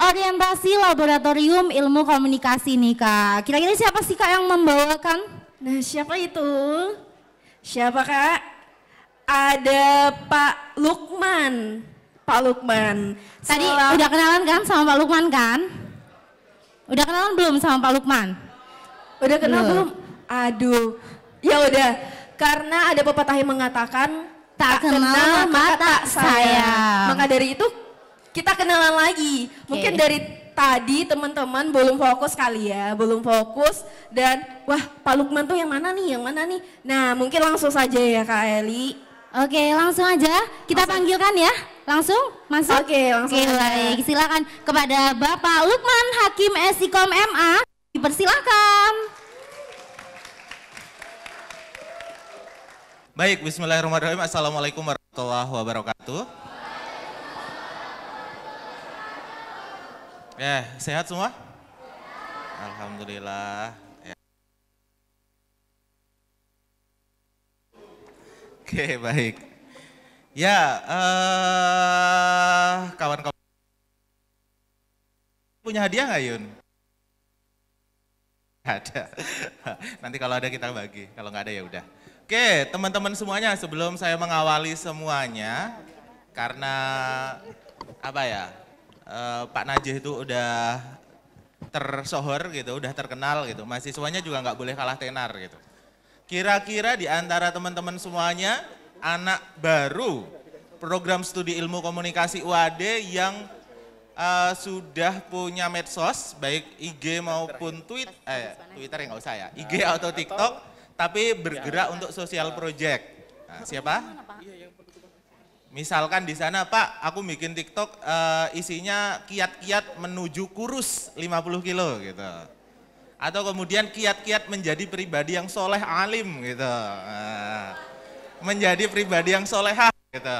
orientasi laboratorium ilmu komunikasi nih kak. Kira-kira siapa sih kak yang membawakan? Nah siapa itu? Siapa kak? Ada Pak Lukman. Pak Lukman. Tadi Selam... udah kenalan kan sama Pak Lukman kan? Udah kenalan belum sama Pak Lukman? Udah kenal belum? Aduh, ya udah. Karena ada pepatah yang mengatakan tak, tak kenal, kenal mata, tak sayang. sayang. Maka dari itu kita kenalan lagi. Okay. Mungkin dari tadi teman-teman belum fokus kali ya, belum fokus dan wah Pak Lukman tuh yang mana nih, yang mana nih. Nah mungkin langsung saja ya Kak Eli. Oke langsung aja kita langsung. panggilkan ya, langsung masuk. Oke langsung. Oke baik, silakan kepada Bapak Lukman Hakim Sikom MA, dipersilakan. Baik, Bismillahirrahmanirrahim. Assalamualaikum warahmatullahi wabarakatuh. yeah, sehat semua? Alhamdulillah. Yeah. Oke, baik. Ya, eh, kawan-kawan punya hadiah nggak Yun? Ada. Nanti kalau ada kita bagi, kalau nggak ada ya udah. Oke, teman-teman semuanya, sebelum saya mengawali semuanya, karena apa ya? Eh, Pak Najih itu udah tersohor gitu, udah terkenal gitu. Mahasiswanya juga nggak boleh kalah tenar gitu. Kira-kira di antara teman-teman semuanya, anak baru program studi ilmu komunikasi UAD yang uh, sudah punya medsos, baik IG maupun tweet, eh, Twitter yang nggak usah ya, IG atau TikTok, tapi bergerak untuk sosial project. Nah, siapa? Misalkan di sana, Pak, aku bikin TikTok uh, isinya kiat-kiat menuju kurus 50 kilo gitu. Atau kemudian kiat-kiat menjadi pribadi yang soleh alim gitu. Uh, menjadi pribadi yang solehah gitu.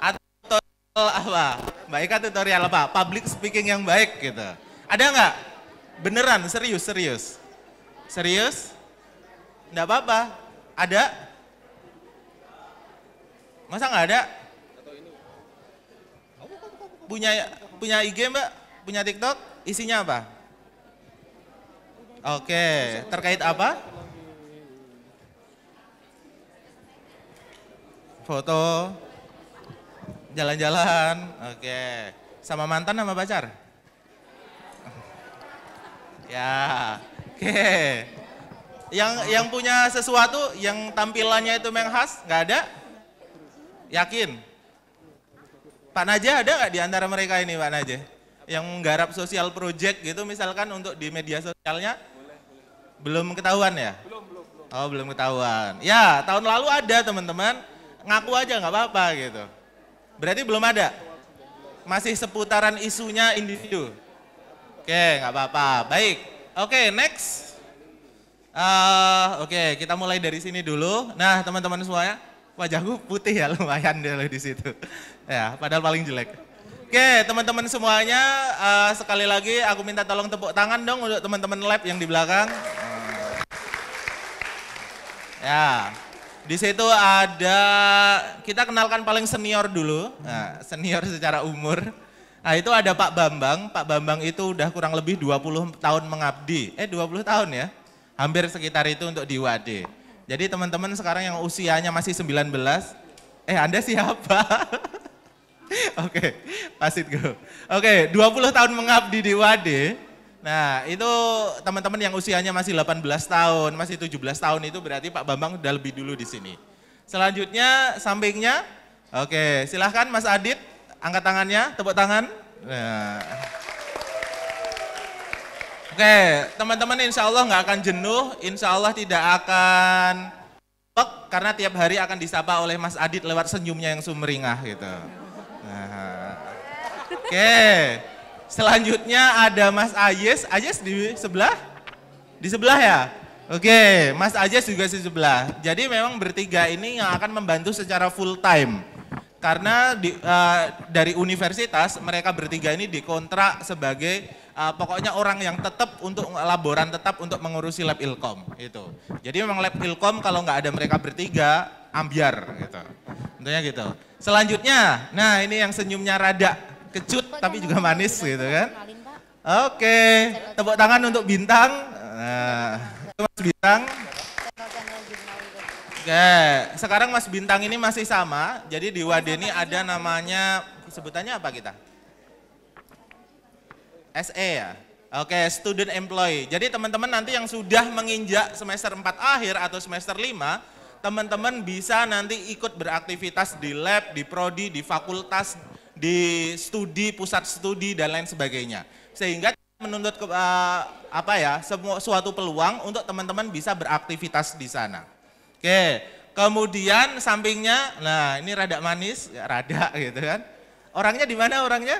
Atau tutorial apa? Mbak Ika tutorial apa? Public speaking yang baik gitu. Ada nggak? Beneran, serius, serius. Serius? Nggak apa-apa. Ada? Masa nggak ada? Punya punya IG mbak? Punya TikTok? Isinya apa? Oke, terkait apa? Foto, jalan-jalan, oke. Sama mantan sama pacar? ya, oke. Yang yang punya sesuatu, yang tampilannya itu memang khas, nggak ada? Yakin? Pak Najah ada nggak di antara mereka ini Pak Najah? Yang menggarap sosial project gitu misalkan untuk di media sosialnya? Belum ketahuan ya? Oh belum ketahuan. Ya tahun lalu ada teman-teman, ngaku aja nggak apa-apa gitu. Berarti belum ada? Masih seputaran isunya individu? Oke, nggak apa-apa. Baik. Oke, next. Uh, Oke, okay, kita mulai dari sini dulu. Nah, teman-teman semuanya, wajahku putih ya lumayan dulu di situ. Ya, padahal paling jelek. Oke, teman-teman semuanya, uh, sekali lagi aku minta tolong tepuk tangan dong untuk teman-teman lab yang di belakang. Ya, di situ ada kita kenalkan paling senior dulu, nah, senior secara umur. Nah itu ada Pak Bambang, Pak Bambang itu udah kurang lebih 20 tahun mengabdi, eh 20 tahun ya, hampir sekitar itu untuk di Wade. Jadi teman-teman sekarang yang usianya masih 19, eh Anda siapa? Oke, okay, pasit go. Oke, okay, 20 tahun mengabdi di WAD. Nah, itu teman-teman yang usianya masih 18 tahun, masih 17 tahun itu berarti Pak Bambang udah lebih dulu di sini. Selanjutnya sampingnya, oke, silahkan Mas Adit, angkat tangannya, tepuk tangan. Nah. Oke, teman-teman insya Allah nggak akan jenuh, insya Allah tidak akan pek, karena tiap hari akan disapa oleh Mas Adit lewat senyumnya yang sumringah gitu. Nah. Oke, selanjutnya ada Mas Ayes, Ayes di sebelah? Di sebelah ya? Oke, Mas Ayes juga di sebelah. Jadi memang bertiga ini yang akan membantu secara full time karena di, uh, dari universitas mereka bertiga ini dikontrak sebagai uh, pokoknya orang yang tetap untuk eh, laboran tetap untuk mengurusi lab ilkom itu. Jadi memang lab ilkom kalau nggak ada mereka bertiga ambiar gitu. Tentunya gitu. Selanjutnya, nah ini yang senyumnya rada kecut Kok tapi juga manis gitu kan. Oke, okay. tepuk tangan untuk Bintang. Nah, Mas Bintang. Oke, sekarang Mas Bintang ini masih sama. Jadi di Wadeni ada namanya sebutannya apa kita? SE ya. Oke, student employee. Jadi teman-teman nanti yang sudah menginjak semester 4 akhir atau semester 5, teman-teman bisa nanti ikut beraktivitas di lab, di prodi, di fakultas, di studi, pusat studi dan lain sebagainya. Sehingga menuntut ke, uh, apa ya, semua suatu peluang untuk teman-teman bisa beraktivitas di sana. Oke, kemudian sampingnya, nah ini rada manis, ya rada gitu kan. Orangnya di mana orangnya?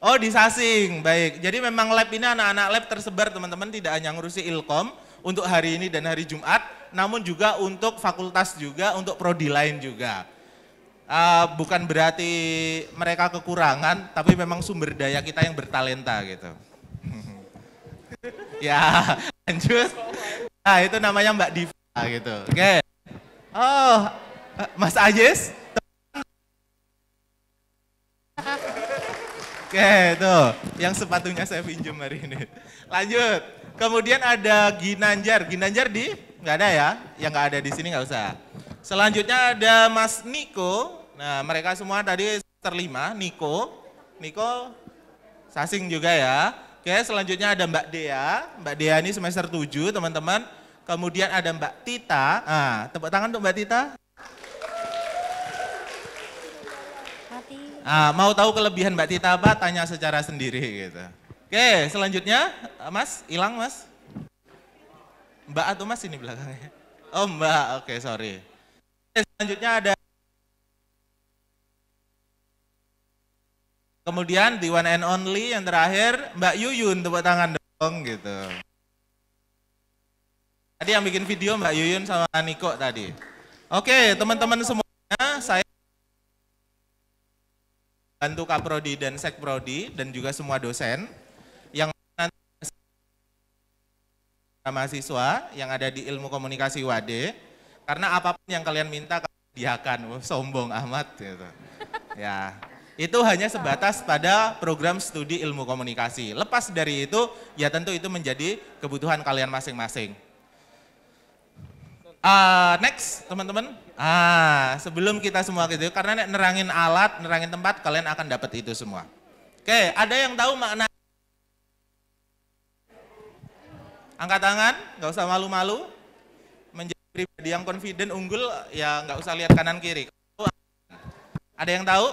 Oh di Sasing, baik. Jadi memang lab ini anak-anak lab tersebar teman-teman, tidak hanya ngurusi ilkom untuk hari ini dan hari Jumat, namun juga untuk fakultas juga, untuk prodi lain juga. Uh, bukan berarti mereka kekurangan, tapi memang sumber daya kita yang bertalenta gitu. ya, lanjut. Nah itu namanya Mbak Diva. Ah, gitu. Oke. Okay. Oh, Mas Ajis. Oke, okay, tuh. Yang sepatunya saya pinjam hari ini. Lanjut. Kemudian ada Ginanjar. Ginanjar di? Nggak ada ya? Yang nggak ada di sini nggak usah. Selanjutnya ada Mas Niko. Nah, mereka semua tadi terlima. Niko. Niko Sasing juga ya. Oke, selanjutnya ada Mbak Dea. Mbak Dea ini semester 7, teman-teman. Kemudian ada Mbak Tita. Ah, tepuk tangan untuk Mbak Tita. Ah, mau tahu kelebihan Mbak Tita apa? Tanya secara sendiri gitu. Oke, selanjutnya Mas, hilang Mas. Mbak atau Mas ini belakangnya? Oh Mbak, oke sorry. Oke, selanjutnya ada Kemudian di one and only yang terakhir Mbak Yuyun tepuk tangan dong gitu. Tadi yang bikin video Mbak Yuyun sama Niko tadi. Oke, teman-teman semuanya, saya bantu Kaprodi dan Sekprodi dan juga semua dosen yang nanti mahasiswa yang ada di ilmu komunikasi WAD karena apapun yang kalian minta diakan oh, sombong amat gitu. ya itu hanya sebatas pada program studi ilmu komunikasi. Lepas dari itu, ya tentu itu menjadi kebutuhan kalian masing-masing. Uh, next teman-teman. Ah, sebelum kita semua gitu karena nerangin alat, nerangin tempat kalian akan dapat itu semua. Oke, ada yang tahu makna Angkat tangan, nggak usah malu-malu. Menjadi pribadi yang confident, unggul, ya nggak usah lihat kanan kiri. Ada yang tahu?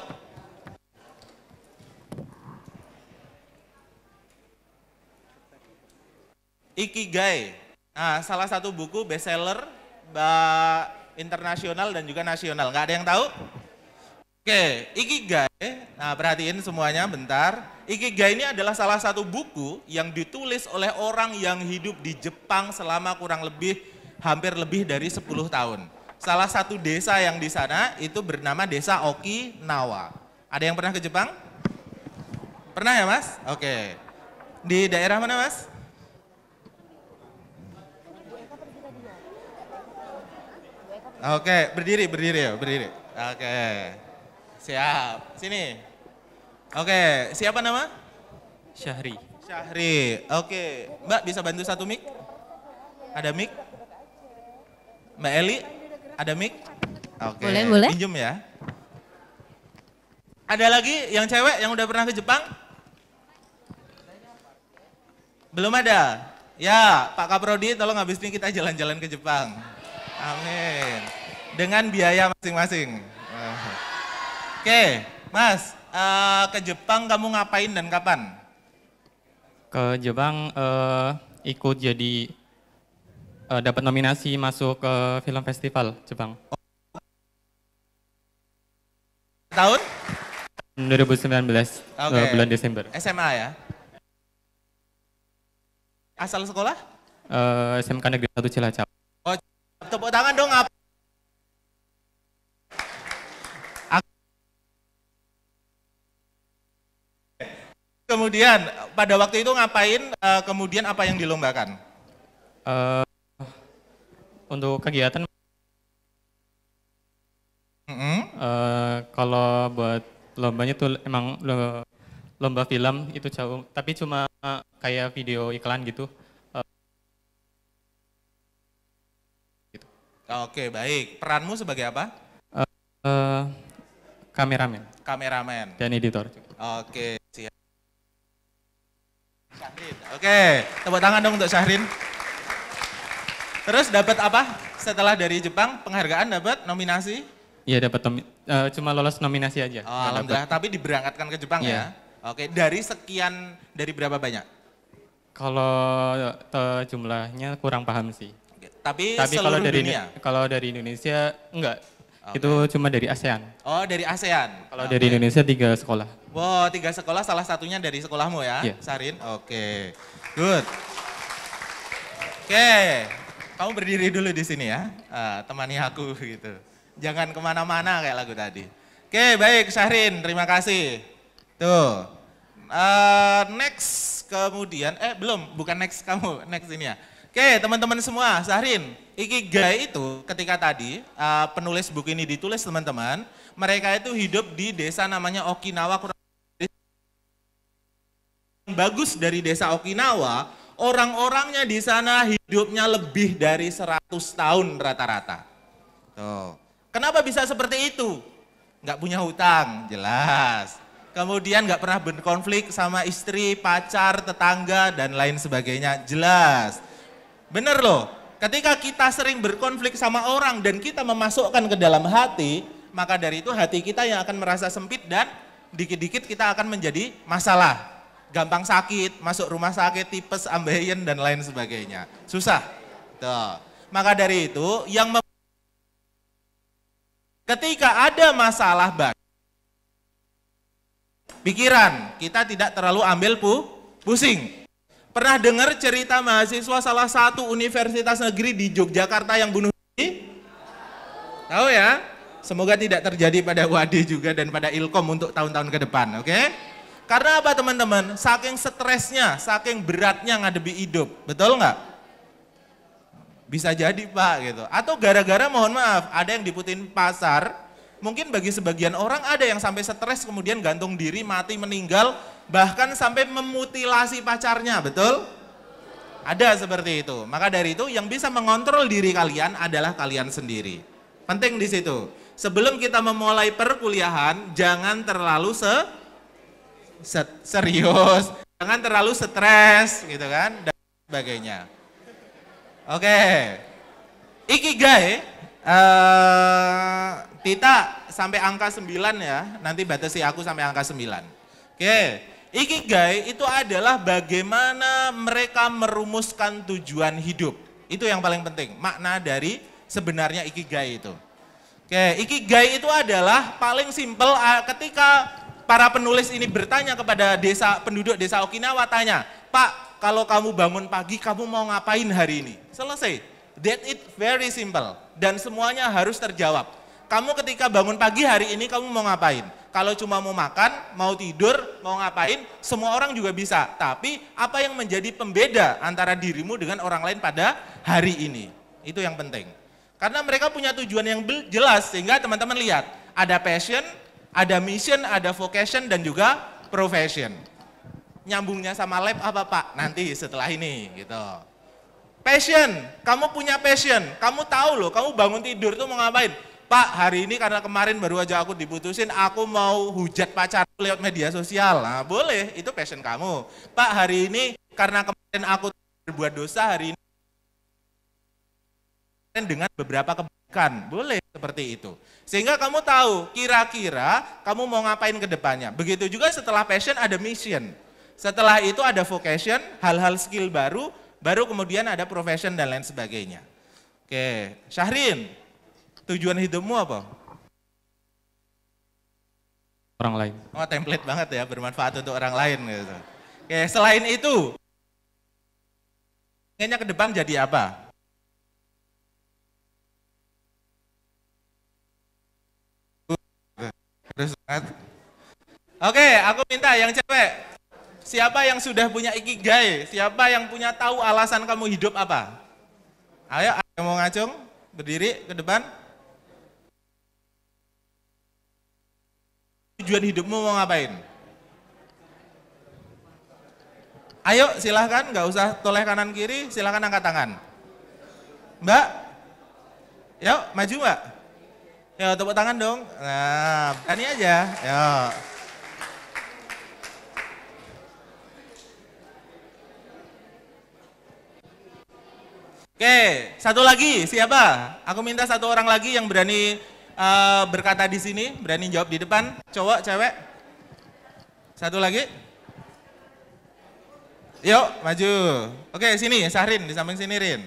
Ikigai. Nah, salah satu buku bestseller internasional dan juga nasional. Nggak ada yang tahu? Oke, Ikigai, nah perhatiin semuanya bentar. Ikigai ini adalah salah satu buku yang ditulis oleh orang yang hidup di Jepang selama kurang lebih hampir lebih dari 10 tahun. Salah satu desa yang di sana itu bernama Desa Okinawa. Ada yang pernah ke Jepang? Pernah ya, Mas? Oke. Di daerah mana, Mas? Oke, berdiri, berdiri ya, berdiri. Oke, siap. Sini. Oke, siapa nama? Syahri. Syahri, oke. Mbak bisa bantu satu mic? Ada mic? Mbak Eli, ada mic? Oke, boleh, boleh. pinjam ya. Ada lagi yang cewek yang udah pernah ke Jepang? Belum ada? Ya, Pak Kaprodi tolong habis ini kita jalan-jalan ke Jepang. Amin. Dengan biaya masing-masing. Oke, Mas, uh, ke Jepang kamu ngapain dan kapan? Ke Jepang uh, ikut jadi uh, dapat nominasi masuk ke film festival Jepang. Oh. Tahun? 2019, okay. uh, bulan Desember. SMA ya? Asal sekolah? Uh, SMK Negeri 1 Cilacap. Tepuk tangan dong apa? Kemudian pada waktu itu ngapain? Eh, kemudian apa yang dilombakan? Uh, untuk kegiatan, mm -hmm. uh, kalau buat lombanya tuh emang lomba film itu jauh, tapi cuma kayak video iklan gitu. Oke, baik. Peranmu sebagai apa? Uh, uh, kameramen. Kameramen. Dan editor. Oke, siap. Syahrin. Oke, tepuk tangan dong untuk Syahrin. Terus dapat apa setelah dari Jepang? Penghargaan dapat nominasi? Iya dapat uh, cuma lolos nominasi aja. Oh, alhamdulillah, dapet. tapi diberangkatkan ke Jepang yeah. ya. Iya. Oke, dari sekian dari berapa banyak? Kalau jumlahnya kurang paham sih. Tapi, Tapi kalau dari dunia? Kalau dari Indonesia enggak. Okay. Itu cuma dari ASEAN. Oh, dari ASEAN. Kalau okay. dari Indonesia tiga sekolah. Wow, tiga sekolah salah satunya dari sekolahmu ya, yeah. Sarin. Oke. Okay. Good. Oke. Okay. Kamu berdiri dulu di sini ya. Uh, temani aku gitu. Jangan kemana-mana kayak lagu tadi. Oke, okay, baik Sarin, terima kasih. Tuh. Uh, next kemudian, eh belum, bukan next kamu, next ini ya. Oke, teman-teman semua, Sahrin, Ikigai itu ketika tadi uh, penulis buku ini ditulis teman-teman, mereka itu hidup di desa namanya Okinawa. Yang bagus dari desa Okinawa, orang-orangnya di sana hidupnya lebih dari 100 tahun rata-rata. Tuh. Kenapa bisa seperti itu? Nggak punya hutang, jelas. Kemudian nggak pernah berkonflik sama istri, pacar, tetangga, dan lain sebagainya, jelas Benar loh. Ketika kita sering berkonflik sama orang dan kita memasukkan ke dalam hati, maka dari itu hati kita yang akan merasa sempit dan dikit-dikit kita akan menjadi masalah. Gampang sakit, masuk rumah sakit, tipes, ambeien, dan lain sebagainya. Susah. Tuh. Maka dari itu, yang ketika ada masalah baru, pikiran, kita tidak terlalu ambil pu pusing. Pernah dengar cerita mahasiswa salah satu universitas negeri di Yogyakarta yang bunuh diri? Tahu ya? Semoga tidak terjadi pada Wadi juga dan pada Ilkom untuk tahun-tahun ke depan, oke? Okay? Karena apa teman-teman? Saking stresnya, saking beratnya ngadepi hidup, betul nggak? Bisa jadi pak gitu. Atau gara-gara mohon maaf, ada yang diputin pasar, mungkin bagi sebagian orang ada yang sampai stres kemudian gantung diri, mati, meninggal, bahkan sampai memutilasi pacarnya, betul? Ada seperti itu. Maka dari itu yang bisa mengontrol diri kalian adalah kalian sendiri. Penting di situ. Sebelum kita memulai perkuliahan, jangan terlalu se, serius, jangan terlalu stres gitu kan dan sebagainya. Oke. Okay. Ikigai uh, Tita sampai angka 9 ya. Nanti batasi aku sampai angka 9. Oke. Okay. Ikigai itu adalah bagaimana mereka merumuskan tujuan hidup. Itu yang paling penting, makna dari sebenarnya ikigai itu. Oke, ikigai itu adalah paling simpel ketika para penulis ini bertanya kepada desa penduduk desa Okinawa tanya, "Pak, kalau kamu bangun pagi kamu mau ngapain hari ini?" Selesai. That it very simple dan semuanya harus terjawab. Kamu ketika bangun pagi hari ini kamu mau ngapain? Kalau cuma mau makan, mau tidur, mau ngapain, semua orang juga bisa. Tapi apa yang menjadi pembeda antara dirimu dengan orang lain pada hari ini? Itu yang penting. Karena mereka punya tujuan yang jelas sehingga teman-teman lihat, ada passion, ada mission, ada vocation dan juga profession. Nyambungnya sama lab apa, Pak? Nanti setelah ini gitu. Passion, kamu punya passion, kamu tahu loh, kamu bangun tidur tuh mau ngapain? Pak hari ini karena kemarin baru aja aku diputusin, aku mau hujat pacar lewat media sosial. Nah boleh, itu passion kamu. Pak hari ini karena kemarin aku berbuat dosa, hari ini dengan beberapa kebaikan. Boleh seperti itu. Sehingga kamu tahu kira-kira kamu mau ngapain ke depannya. Begitu juga setelah passion ada mission. Setelah itu ada vocation, hal-hal skill baru, baru kemudian ada profession dan lain sebagainya. Oke, Syahrin, Tujuan hidupmu apa? Orang lain. Oh, template banget ya, bermanfaat untuk orang lain gitu. Oke, selain itu, pengennya ke depan jadi apa? Oke, aku minta yang cewek. Siapa yang sudah punya ikigai? Siapa yang punya tahu alasan kamu hidup apa? Ayo, ayo mau ngacung, berdiri ke depan. tujuan hidupmu mau ngapain? Ayo silahkan, nggak usah toleh kanan kiri, silahkan angkat tangan. Mbak, yuk maju mbak. Ya tepuk tangan dong. Nah, berani aja. Ya. Oke, satu lagi siapa? Aku minta satu orang lagi yang berani Eh, berkata di sini, berani jawab di depan, cowok, cewek. Satu lagi. Yuk, maju. Oke, sini Sahrin, di samping sini Rin.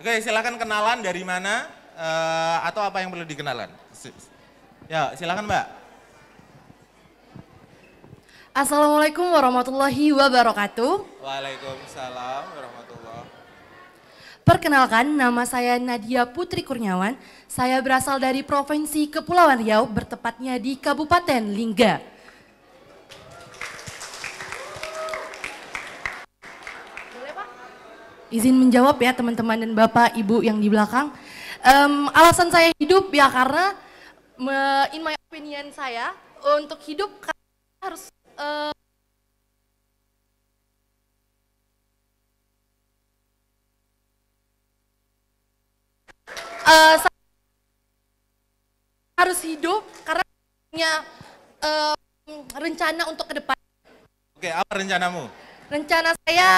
Oke, silakan kenalan dari mana uh, atau apa yang perlu dikenalan. Ya, silakan Mbak. Assalamualaikum warahmatullahi wabarakatuh. Waalaikumsalam warahmatullahi wabarakatuh. Perkenalkan, nama saya Nadia Putri Kurniawan. Saya berasal dari Provinsi Kepulauan Riau, bertepatnya di Kabupaten Lingga. Izin menjawab ya teman-teman dan Bapak, Ibu yang di belakang. Um, alasan saya hidup ya karena, in my opinion saya, untuk hidup harus uh, hidup karena punya um, rencana untuk ke depan. Oke, apa rencanamu? Rencana saya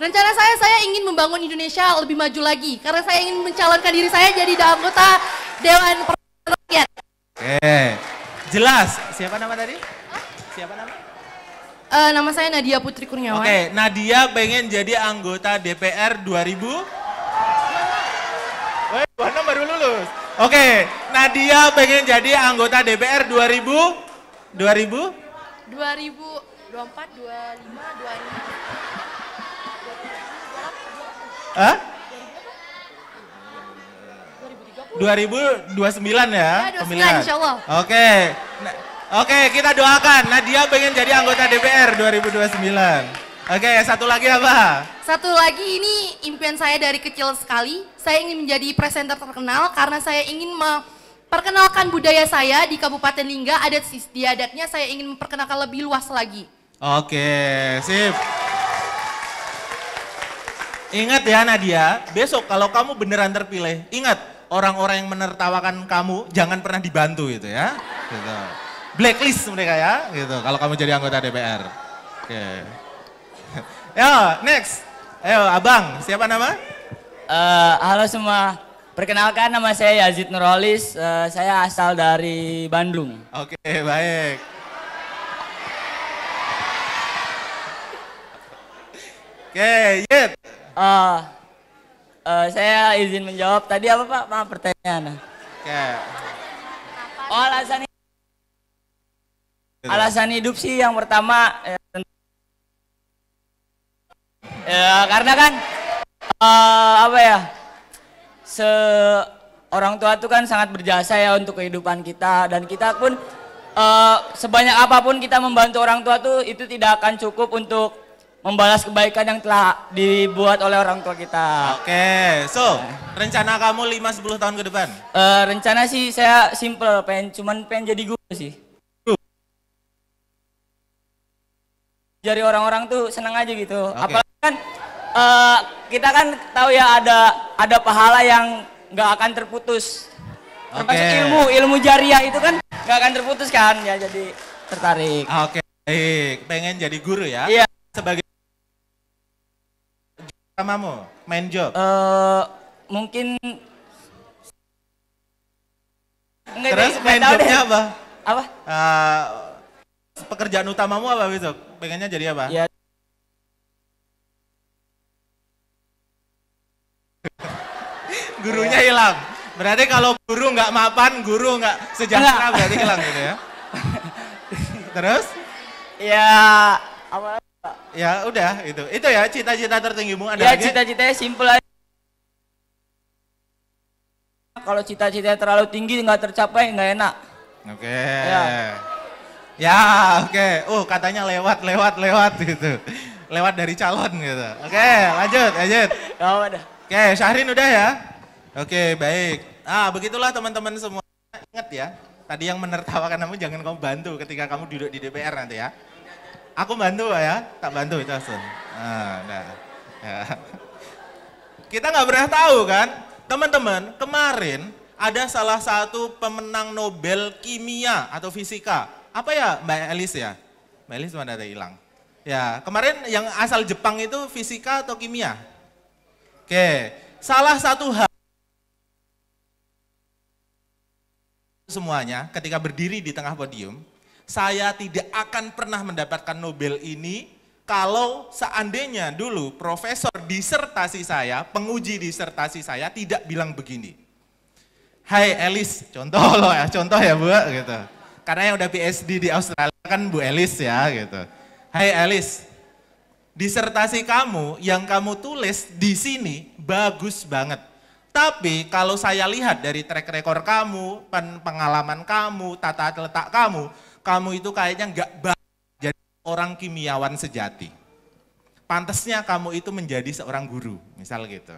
Rencana saya, saya ingin membangun Indonesia lebih maju lagi. Karena saya ingin mencalonkan diri saya jadi anggota Dewan Perwakilan Rakyat. Oke, jelas. Siapa nama tadi? Siapa nama? Uh, nama saya Nadia Putri Kurniawan. Oke, Nadia pengen jadi anggota DPR 2000? Woi, Buana baru lulus. Oke, okay. Nadia pengen jadi anggota DPR 2000 2000 2024 25 26. Hah? 2029 ya, ya pemilihan. Insya Allah. Oke. Okay. Oke, okay, kita doakan Nadia pengen jadi anggota DPR 2029. Oke, okay, satu lagi apa? Satu lagi ini impian saya dari kecil sekali. Saya ingin menjadi presenter terkenal karena saya ingin memperkenalkan budaya saya di Kabupaten Lingga, adat adatnya saya ingin memperkenalkan lebih luas lagi. Oke, sip. Ingat ya Nadia, besok kalau kamu beneran terpilih, ingat orang-orang yang menertawakan kamu jangan pernah dibantu gitu ya. Gitu. Blacklist mereka ya, gitu. Kalau kamu jadi anggota DPR. Oke. Ya, next. Ayo, abang. Siapa nama? Uh, halo semua. Perkenalkan nama saya Yazid Nurolis. Uh, eh, saya asal dari Bandung. Oke, okay, baik. Oke, okay, Yit. Uh, eh, uh, saya izin menjawab. Tadi apa Pak? Maaf pertanyaan. Oke. Okay. Oh, alasan hidup. alasan hidup sih yang pertama ya, tentu Ya, karena kan uh, apa ya? Se orang tua itu kan sangat berjasa ya untuk kehidupan kita dan kita pun uh, sebanyak apapun kita membantu orang tua tuh itu tidak akan cukup untuk membalas kebaikan yang telah dibuat oleh orang tua kita. Oke, okay. so rencana kamu 5-10 tahun ke depan? Uh, rencana sih saya simple, pengen cuman pengen jadi guru sih. jari orang-orang tuh senang aja gitu. Okay. Apalagi kan uh, kita kan tahu ya ada ada pahala yang nggak akan terputus. Termasuk okay. ilmu ilmu jariah itu kan nggak akan terputus kan ya jadi tertarik. Ah, oke, okay. baik. Pengen jadi guru ya? Iya. Sebagai kamu main job? Uh, mungkin Enggak Terus deh, main jobnya apa? Apa? Uh, pekerjaan utamamu apa besok? Pengennya jadi apa? Ya. Gurunya hilang. Berarti kalau guru nggak mapan, guru nggak sejahtera berarti hilang gitu ya. Terus? Ya apa? Ya udah itu. Itu ya cita-cita tertinggimu ada Ya cita-citanya simpel aja. Kalau cita-cita terlalu tinggi nggak tercapai nggak enak. Oke. Okay. Ya. Ya, oke. Okay. Uh, katanya lewat, lewat, lewat gitu. Lewat dari calon gitu. Oke, okay, lanjut, lanjut. Oke, okay, Syahrin udah ya? Oke, okay, baik. Ah, begitulah teman-teman semua. Ingat ya, tadi yang menertawakan kamu jangan kamu bantu ketika kamu duduk di DPR nanti ya. Aku bantu ya, tak bantu itu langsung. Ah, nah. Ya. Kita nggak pernah tahu kan, teman-teman. Kemarin ada salah satu pemenang Nobel kimia atau fisika apa ya Mbak Elis ya? Mbak Elis mana ada hilang? Ya, kemarin yang asal Jepang itu fisika atau kimia? Oke, salah satu hal semuanya ketika berdiri di tengah podium, saya tidak akan pernah mendapatkan Nobel ini kalau seandainya dulu profesor disertasi saya, penguji disertasi saya tidak bilang begini. Hai Elis, contoh loh ya, contoh ya Bu, gitu karena yang udah PhD di Australia kan Bu Elis ya gitu. Hai hey Elis, disertasi kamu yang kamu tulis di sini bagus banget. Tapi kalau saya lihat dari track record kamu, pengalaman kamu, tata letak kamu, kamu itu kayaknya nggak jadi orang kimiawan sejati. Pantasnya kamu itu menjadi seorang guru, misal gitu.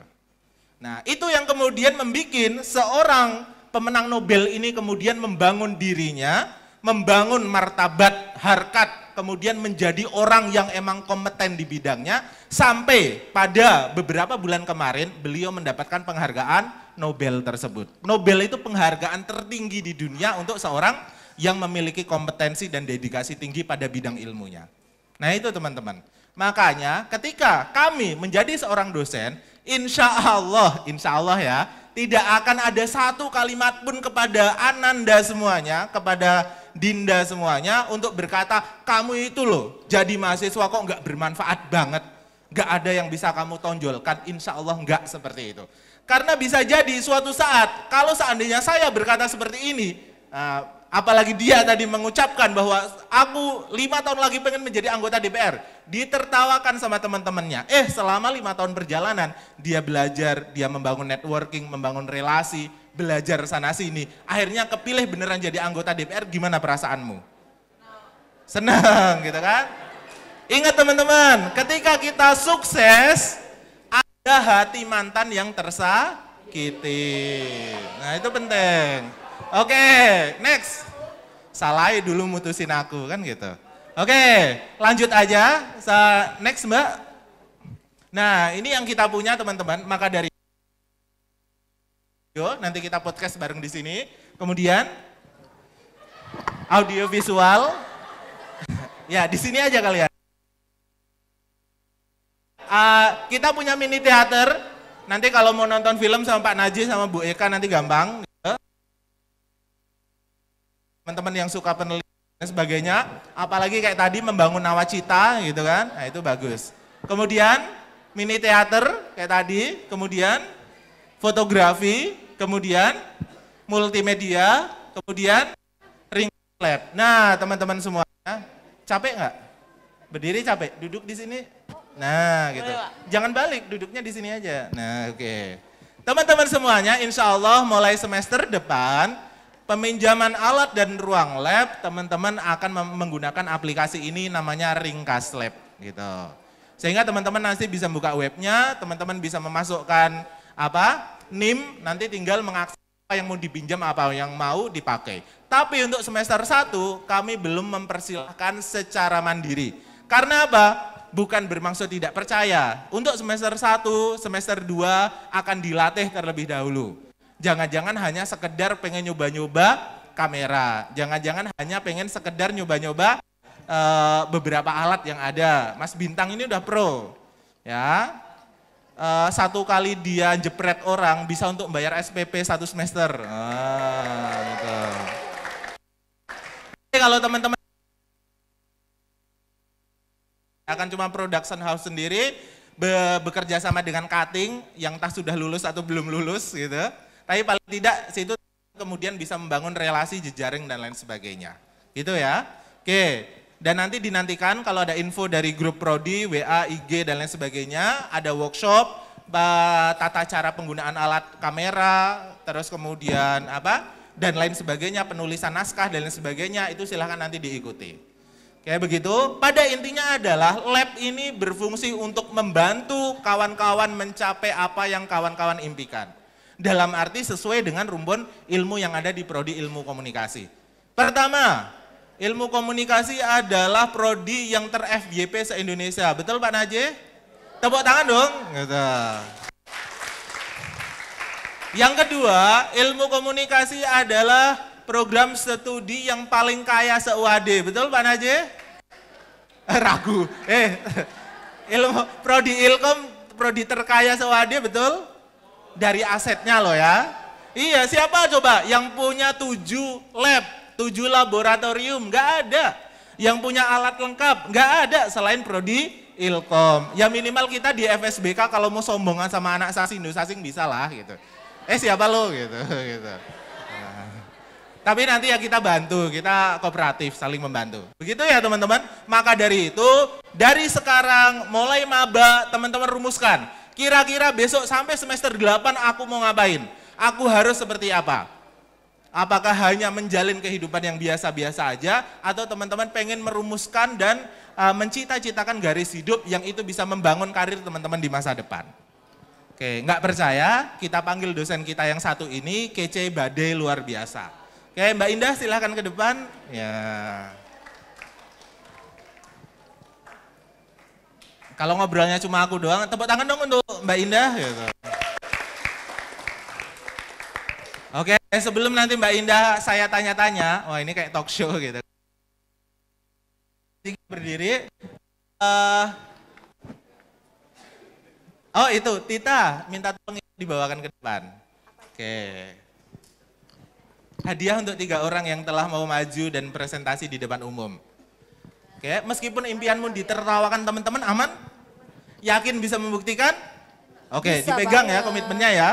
Nah itu yang kemudian membuat seorang pemenang Nobel ini kemudian membangun dirinya, membangun martabat, harkat, kemudian menjadi orang yang emang kompeten di bidangnya, sampai pada beberapa bulan kemarin beliau mendapatkan penghargaan Nobel tersebut. Nobel itu penghargaan tertinggi di dunia untuk seorang yang memiliki kompetensi dan dedikasi tinggi pada bidang ilmunya. Nah itu teman-teman. Makanya ketika kami menjadi seorang dosen, insya Allah, insya Allah ya, tidak akan ada satu kalimat pun kepada Ananda semuanya, kepada Dinda semuanya untuk berkata, kamu itu loh jadi mahasiswa kok nggak bermanfaat banget. Nggak ada yang bisa kamu tonjolkan, insya Allah nggak seperti itu. Karena bisa jadi suatu saat, kalau seandainya saya berkata seperti ini, ah, Apalagi dia tadi mengucapkan bahwa aku lima tahun lagi pengen menjadi anggota DPR. Ditertawakan sama teman-temannya. Eh selama lima tahun perjalanan dia belajar, dia membangun networking, membangun relasi, belajar sana sini. Akhirnya kepilih beneran jadi anggota DPR gimana perasaanmu? Senang gitu kan? Ingat teman-teman, ketika kita sukses ada hati mantan yang tersakiti. Nah itu penting. Oke, okay, next. Salai dulu mutusin aku kan gitu. Oke, okay, lanjut aja. Sa next Mbak. Nah, ini yang kita punya teman-teman. Maka dari Yo, nanti kita podcast bareng di sini. Kemudian audio visual. ya, di sini aja kalian. Ya. Uh, ah, kita punya mini teater. Nanti kalau mau nonton film sama Pak Najih sama Bu Eka nanti gampang teman-teman yang suka penelitian dan sebagainya, apalagi kayak tadi membangun nawacita gitu kan, nah itu bagus. Kemudian mini teater kayak tadi, kemudian fotografi, kemudian multimedia, kemudian ring lab. Nah teman-teman semuanya, capek nggak? Berdiri capek, duduk di sini. Nah gitu. Jangan balik, duduknya di sini aja. Nah oke. Okay. Teman-teman semuanya, insya Allah mulai semester depan Peminjaman alat dan ruang lab, teman-teman akan menggunakan aplikasi ini namanya Ringkas Lab gitu. Sehingga teman-teman nanti bisa buka webnya, teman-teman bisa memasukkan apa NIM, nanti tinggal mengakses apa yang mau dipinjam, apa yang mau dipakai. Tapi untuk semester 1 kami belum mempersilahkan secara mandiri. Karena apa? Bukan bermaksud tidak percaya. Untuk semester 1, semester 2 akan dilatih terlebih dahulu jangan-jangan hanya sekedar pengen nyoba-nyoba kamera, jangan-jangan hanya pengen sekedar nyoba-nyoba uh, beberapa alat yang ada. Mas Bintang ini udah pro, ya. Uh, satu kali dia jepret orang bisa untuk bayar SPP satu semester. Ah, gitu. kalau teman-teman akan cuma production house sendiri, be bekerja sama dengan cutting yang tak sudah lulus atau belum lulus gitu. Tapi paling tidak situ kemudian bisa membangun relasi jejaring dan lain sebagainya. Gitu ya. Oke. Dan nanti dinantikan kalau ada info dari grup prodi, WA, IG dan lain sebagainya, ada workshop tata cara penggunaan alat kamera, terus kemudian apa? dan lain sebagainya, penulisan naskah dan lain sebagainya itu silahkan nanti diikuti. Kayak begitu, pada intinya adalah lab ini berfungsi untuk membantu kawan-kawan mencapai apa yang kawan-kawan impikan dalam arti sesuai dengan rumbon ilmu yang ada di prodi ilmu komunikasi. Pertama, ilmu komunikasi adalah prodi yang ter FYP se-Indonesia. Betul Pak Naje? Tepuk tangan dong. Gitu. Yang kedua, ilmu komunikasi adalah program studi yang paling kaya se-UAD. Betul Pak Naje? Eh, ragu. Eh, ilmu prodi ilkom prodi terkaya se-UAD betul? dari asetnya loh ya. Iya, siapa coba yang punya tujuh lab, tujuh laboratorium? Nggak ada. Yang punya alat lengkap? Nggak ada selain Prodi Ilkom. Ya minimal kita di FSBK kalau mau sombongan sama anak sasing, sasing bisa lah gitu. Eh siapa lo gitu. gitu. Nah. Tapi nanti ya kita bantu, kita kooperatif, saling membantu. Begitu ya teman-teman. Maka dari itu, dari sekarang mulai maba, teman-teman rumuskan Kira-kira besok sampai semester 8 aku mau ngapain? Aku harus seperti apa? Apakah hanya menjalin kehidupan yang biasa-biasa aja atau teman-teman pengen merumuskan dan uh, mencita-citakan garis hidup yang itu bisa membangun karir teman-teman di masa depan? Oke, nggak percaya? Kita panggil dosen kita yang satu ini, kece badai luar biasa. Oke, Mbak Indah silahkan ke depan. Ya. Kalau ngobrolnya cuma aku doang, tepuk tangan dong untuk Mbak Indah gitu. Oke, sebelum nanti Mbak Indah saya tanya-tanya, wah ini kayak talk show gitu. Berdiri. Uh, oh itu, Tita minta tolong dibawakan ke depan. Oke. Hadiah untuk tiga orang yang telah mau maju dan presentasi di depan umum. Oke, meskipun impianmu ditertawakan teman-teman, aman? Yakin bisa membuktikan? Oke, okay, dipegang banyak. ya komitmennya ya.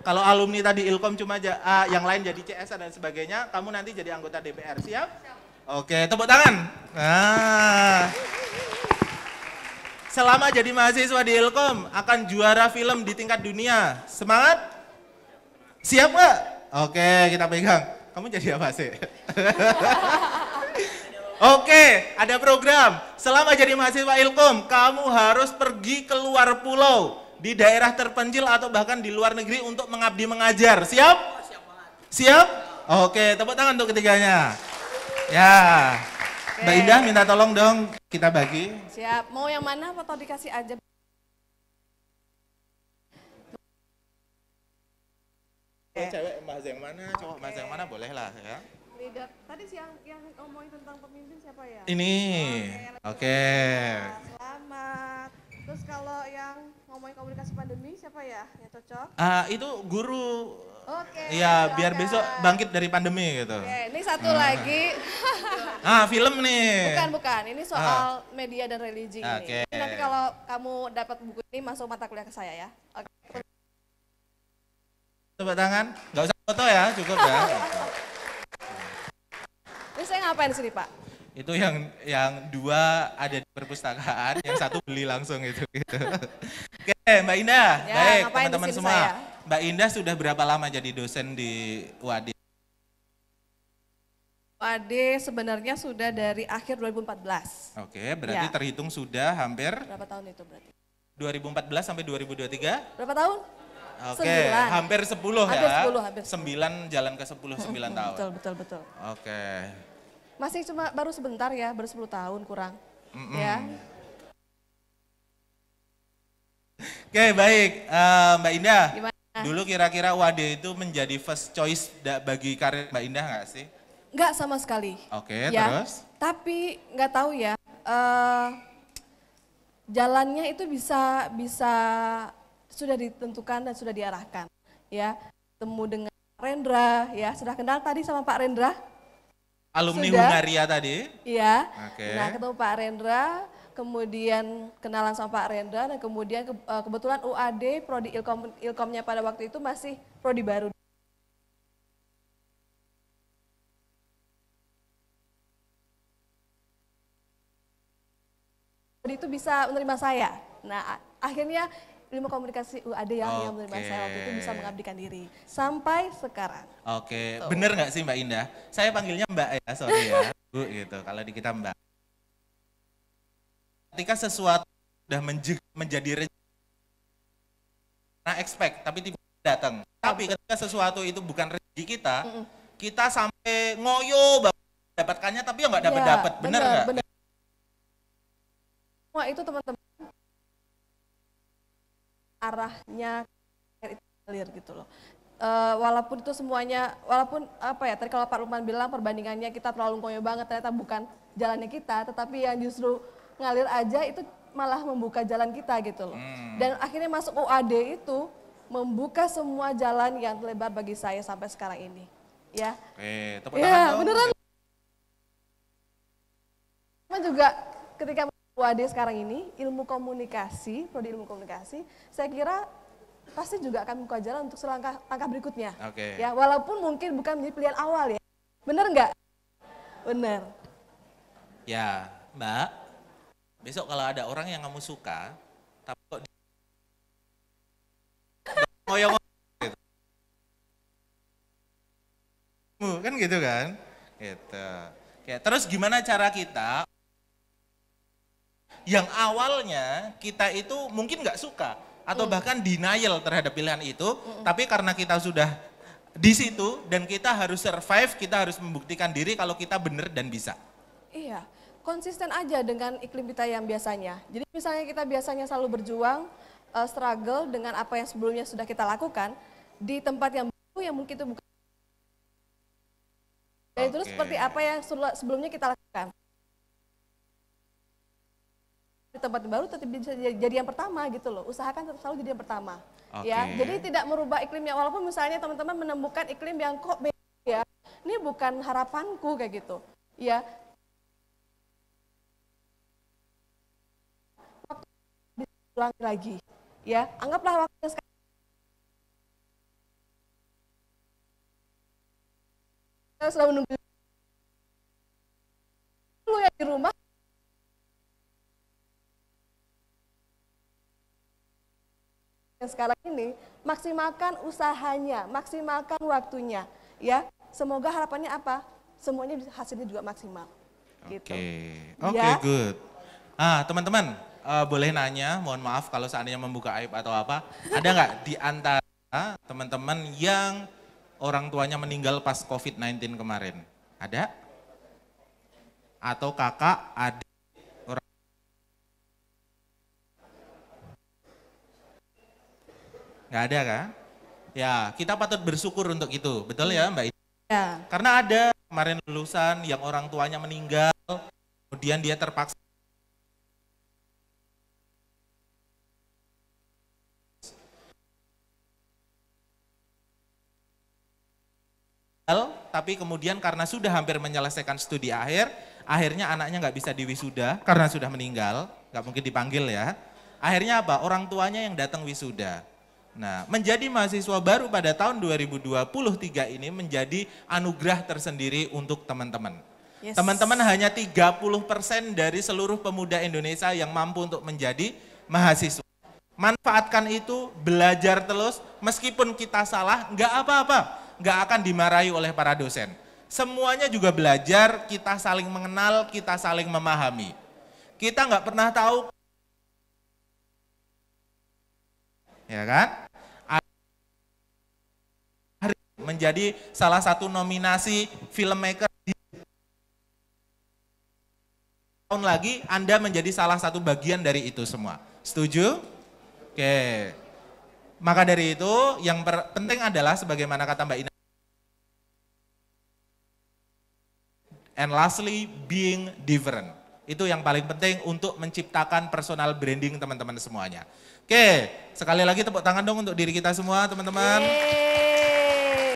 Kalau alumni tadi Ilkom cuma aja uh, ah, yang lain jadi CS dan sebagainya, kamu nanti jadi anggota DPR. Siap? Oke, okay, tepuk tangan. Nah. Selama jadi mahasiswa di Ilkom akan juara film di tingkat dunia. Semangat? Siap nggak? Oke, okay, kita pegang. Kamu jadi apa sih? Oke, ada program. Selama jadi mahasiswa Ilkom, kamu harus pergi keluar pulau di daerah terpencil atau bahkan di luar negeri untuk mengabdi mengajar. Siap? siap Oke, tepuk tangan untuk ketiganya. Ya. Mbak Indah minta tolong dong kita bagi. Siap. Mau yang mana atau dikasih aja? Oh, cewek mbak yang mana, cowok bahasa yang mana boleh lah ya leader. Tadi siang yang ngomongin tentang pemimpin siapa ya? Ini. Oh, oke. Okay. Selamat. Terus kalau yang ngomongin komunikasi pandemi siapa ya yang cocok? Ah, itu guru. Oke. Okay, iya, biar besok bangkit dari pandemi gitu. Oke, okay, ini satu hmm. lagi. ah, film nih. Bukan, bukan. Ini soal ah. media dan religi okay. ini. Nanti kalau kamu dapat buku ini masuk mata kuliah ke saya ya. Oke. Okay. Tepuk tangan. Gak usah foto ya, cukup ya. Ini saya ngapain sini Pak? Itu yang yang dua ada di perpustakaan, yang satu beli langsung itu. Gitu. Oke Mbak Indah, ya, baik teman-teman semua. Saya? Mbak Indah sudah berapa lama jadi dosen di UAD? UAD sebenarnya sudah dari akhir 2014. Oke, berarti ya. terhitung sudah hampir berapa tahun itu berarti? 2014 sampai 2023? Berapa tahun? Oke, okay, hampir 10 ya. hampir ya. 10, hampir 10. 9 jalan ke 10 9 tahun. Betul, betul, betul. Oke. Okay. Masih cuma baru sebentar ya, baru 10 tahun kurang. Mm -mm. Ya. Oke, okay, baik. Uh, Mbak Indah. Gimana? Dulu kira-kira UAD itu menjadi first choice bagi karir Mbak Indah nggak sih? Nggak sama sekali. Oke, okay, ya. terus? Tapi nggak tahu ya. Uh, jalannya itu bisa bisa sudah ditentukan dan sudah diarahkan ya temu dengan Rendra ya sudah kenal tadi sama Pak Rendra Alumni Sudah. Hungaria tadi. Iya. Okay. Nah, ketemu Pak Rendra, kemudian kenalan sama Pak Rendra dan kemudian ke, eh, kebetulan UAD prodi Ilkom Ilkomnya pada waktu itu masih prodi baru. Jadi itu bisa menerima saya. Nah, akhirnya ilmu komunikasi UAD uh, ya, yang okay. yang menerima saya waktu itu bisa mengabdikan diri sampai sekarang. Oke, okay. So. bener nggak sih Mbak Indah? Saya panggilnya Mbak ya, sorry ya, Bu gitu. Kalau di kita Mbak. Ketika sesuatu sudah menjadi rezeki, nah expect, tapi tiba datang. Tapi ketika sesuatu itu bukan rezeki kita, mm -mm. kita sampai ngoyo dapatkannya tapi ya nggak dapat dapat, ya, bener nggak? Semua itu teman-teman arahnya itu clear gitu loh. Uh, walaupun itu semuanya, walaupun apa ya, tadi kalau Pak Lukman bilang perbandingannya kita terlalu ngoyo banget, ternyata bukan jalannya kita, tetapi yang justru ngalir aja itu malah membuka jalan kita gitu loh. Hmm. Dan akhirnya masuk UAD itu membuka semua jalan yang lebar bagi saya sampai sekarang ini. Ya. eh, ya, beneran. Cuma Juga ketika UAD sekarang ini, ilmu komunikasi, prodi ilmu komunikasi, saya kira pasti juga akan buka jalan untuk selangkah langkah berikutnya. Oke. Okay. Ya, walaupun mungkin bukan menjadi pilihan awal ya. Bener nggak? Bener. Ya, Mbak. Besok kalau ada orang yang kamu suka, tapi kok ngoyong gitu. kan gitu kan? Gitu. Oke, terus gimana cara kita yang awalnya kita itu mungkin nggak suka atau mm. bahkan denial terhadap pilihan itu, mm. tapi karena kita sudah di situ dan kita harus survive, kita harus membuktikan diri kalau kita benar dan bisa. Iya, konsisten aja dengan iklim kita yang biasanya. Jadi misalnya kita biasanya selalu berjuang, uh, struggle dengan apa yang sebelumnya sudah kita lakukan di tempat yang baru yang mungkin itu bukan. Okay. itu seperti apa yang sebelumnya kita lakukan tempat baru tetap bisa jadi yang pertama gitu loh. Usahakan tetap selalu jadi yang pertama. Okay. Ya, jadi tidak merubah iklimnya walaupun misalnya teman-teman menemukan iklim yang kok beda ya. Ini bukan harapanku kayak gitu. Ya. Waktu pulang lagi. Ya, anggaplah yang sekarang Saya selalu nunggu lu di rumah sekarang ini maksimalkan usahanya, maksimalkan waktunya, ya. Semoga harapannya apa? Semuanya hasilnya juga maksimal. Oke, gitu. oke, okay, ya. good. Ah, teman-teman, uh, boleh nanya, mohon maaf kalau seandainya membuka aib atau apa, ada nggak di antara teman-teman yang orang tuanya meninggal pas COVID-19 kemarin? Ada? Atau kakak, adik, Nggak ada kan? Ya, kita patut bersyukur untuk itu. Betul ya Mbak Ya. Karena ada kemarin lulusan yang orang tuanya meninggal, kemudian dia terpaksa tapi kemudian karena sudah hampir menyelesaikan studi akhir, akhirnya anaknya nggak bisa diwisuda karena sudah meninggal, nggak mungkin dipanggil ya. Akhirnya apa? Orang tuanya yang datang wisuda. Nah, menjadi mahasiswa baru pada tahun 2023 ini menjadi anugerah tersendiri untuk teman-teman. teman Teman-teman hanya 30% dari seluruh pemuda Indonesia yang mampu untuk menjadi mahasiswa. Manfaatkan itu, belajar terus, meskipun kita salah, enggak apa-apa, enggak akan dimarahi oleh para dosen. Semuanya juga belajar, kita saling mengenal, kita saling memahami. Kita enggak pernah tahu ya kan? menjadi salah satu nominasi filmmaker tahun lagi Anda menjadi salah satu bagian dari itu semua. Setuju? Oke. Maka dari itu yang penting adalah sebagaimana kata Mbak Ina And lastly, being different. Itu yang paling penting untuk menciptakan personal branding teman-teman semuanya. Oke, sekali lagi tepuk tangan dong untuk diri kita semua teman-teman.